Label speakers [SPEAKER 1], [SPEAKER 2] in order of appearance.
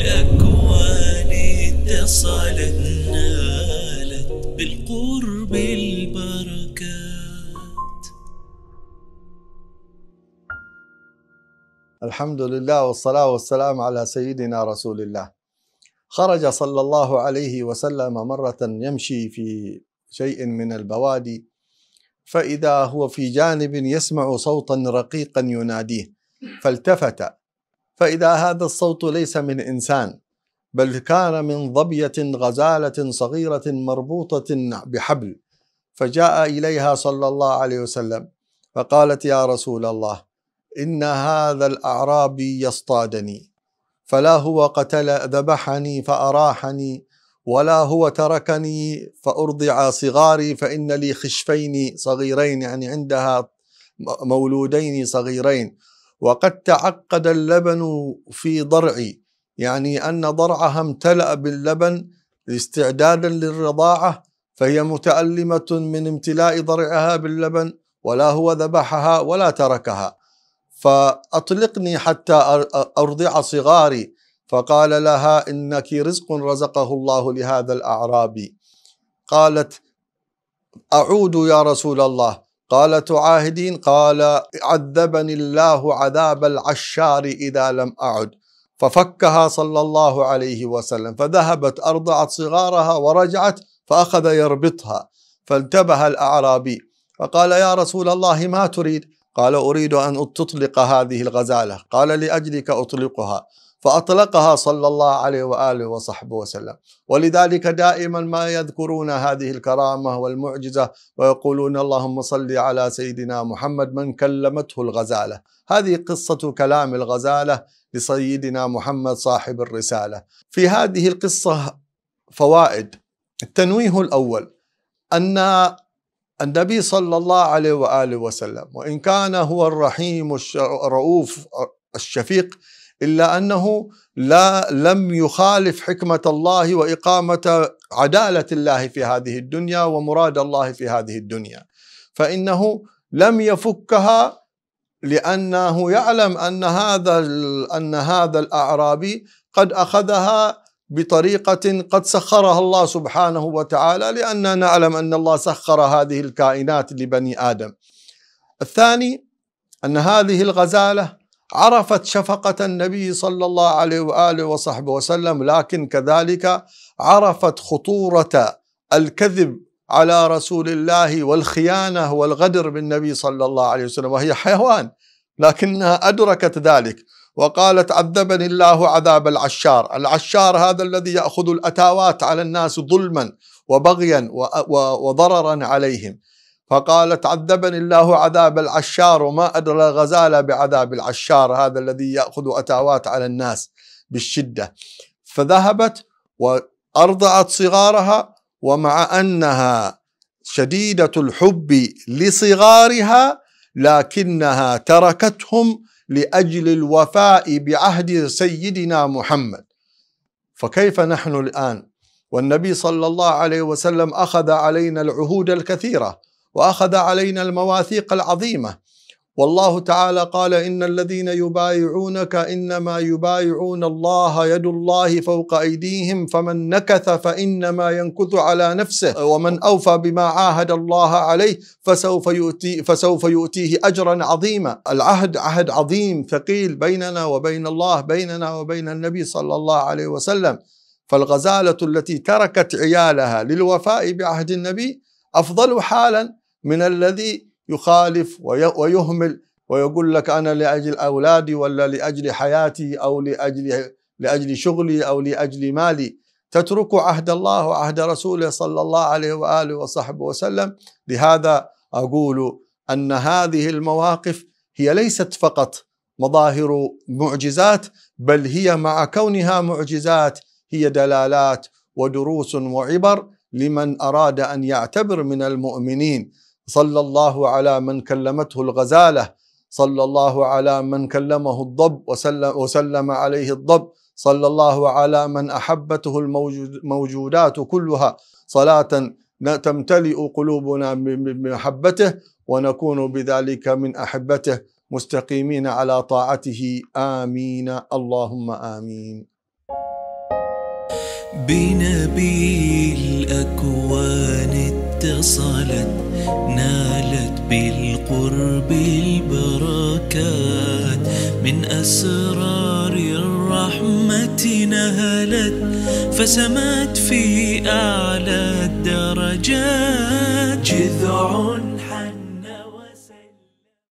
[SPEAKER 1] الأكوان اتصلت نالت بالقرب البركات الحمد لله والصلاة والسلام على سيدنا رسول الله خرج صلى الله عليه وسلم مرة يمشي في شيء من البوادي فإذا هو في جانب يسمع صوتا رقيقا يناديه فالتفت فإذا هذا الصوت ليس من إنسان بل كان من ظبية غزالة صغيرة مربوطة بحبل فجاء إليها صلى الله عليه وسلم فقالت يا رسول الله إن هذا الأعرابي يصطادني فلا هو قتل ذبحني فأراحني ولا هو تركني فأرضع صغاري فإن لي خشفين صغيرين يعني عندها مولودين صغيرين وقد تعقد اللبن في ضرعي يعني أن ضرعها امتلأ باللبن استعدادا للرضاعة فهي متألمة من امتلاء ضرعها باللبن ولا هو ذبحها ولا تركها فأطلقني حتى أرضع صغاري فقال لها إنك رزق رزقه الله لهذا الأعرابي قالت أعود يا رسول الله قال تعاهدين قال عذبني الله عذاب العشار إذا لم أعد ففكها صلى الله عليه وسلم فذهبت أرضعت صغارها ورجعت فأخذ يربطها فانتبه الأعرابي فقال يا رسول الله ما تريد قال أريد أن تطلق هذه الغزالة قال لأجلك أطلقها فأطلقها صلى الله عليه وآله وصحبه وسلم ولذلك دائما ما يذكرون هذه الكرامة والمعجزة ويقولون اللهم صل على سيدنا محمد من كلمته الغزالة هذه قصة كلام الغزالة لسيدنا محمد صاحب الرسالة في هذه القصة فوائد التنويه الأول أن النبي صلى الله عليه وآله وسلم وإن كان هو الرحيم الرؤوف الشفيق إلا أنه لا لم يخالف حكمة الله وإقامة عدالة الله في هذه الدنيا ومراد الله في هذه الدنيا فإنه لم يفكها لأنه يعلم أن هذا أن هذا الأعرابي قد أخذها بطريقة قد سخرها الله سبحانه وتعالى لأننا نعلم أن الله سخر هذه الكائنات لبني آدم الثاني أن هذه الغزالة عرفت شفقة النبي صلى الله عليه وآله وصحبه وسلم لكن كذلك عرفت خطورة الكذب على رسول الله والخيانة والغدر بالنبي صلى الله عليه وسلم وهي حيوان لكنها أدركت ذلك وقالت عذبني الله عذاب العشار العشار هذا الذي يأخذ الأتاوات على الناس ظلما وبغيا وضررا عليهم فقالت عذبني الله عذاب العشار وما أدرى الغزالة بعذاب العشار هذا الذي يأخذ أتاوات على الناس بالشدة فذهبت وأرضعت صغارها ومع أنها شديدة الحب لصغارها لكنها تركتهم لأجل الوفاء بعهد سيدنا محمد فكيف نحن الآن والنبي صلى الله عليه وسلم أخذ علينا العهود الكثيرة واخذ علينا المواثيق العظيمه والله تعالى قال ان الذين يبايعونك انما يبايعون الله يد الله فوق ايديهم فمن نكث فانما ينكث على نفسه ومن اوفى بما عاهد الله عليه فسوف يؤتي فسوف يؤتيه اجرا عظيما العهد عهد عظيم ثقيل بيننا وبين الله بيننا وبين النبي صلى الله عليه وسلم فالغزاله التي تركت عيالها للوفاء بعهد النبي افضل حالا من الذي يخالف ويهمل ويقول لك انا لاجل اولادي ولا لاجل حياتي او لاجل لاجل شغلي او لاجل مالي تترك عهد الله وعهد رسوله صلى الله عليه واله وصحبه وسلم لهذا اقول ان هذه المواقف هي ليست فقط مظاهر معجزات بل هي مع كونها معجزات هي دلالات ودروس وعبر لمن اراد ان يعتبر من المؤمنين صلى الله على من كلمته الغزاله صلى الله على من كلمه الضب وسلم, وسلم عليه الضب صلى الله على من احبته الموجودات كلها صلاه تمتلئ قلوبنا بمحبته ونكون بذلك من احبته مستقيمين على طاعته امين اللهم امين بنبي الاكوان اتصلت نالت بالقرب البركات من أسرار الرحمة نهلت فسمت في أعلى الدرجات جذع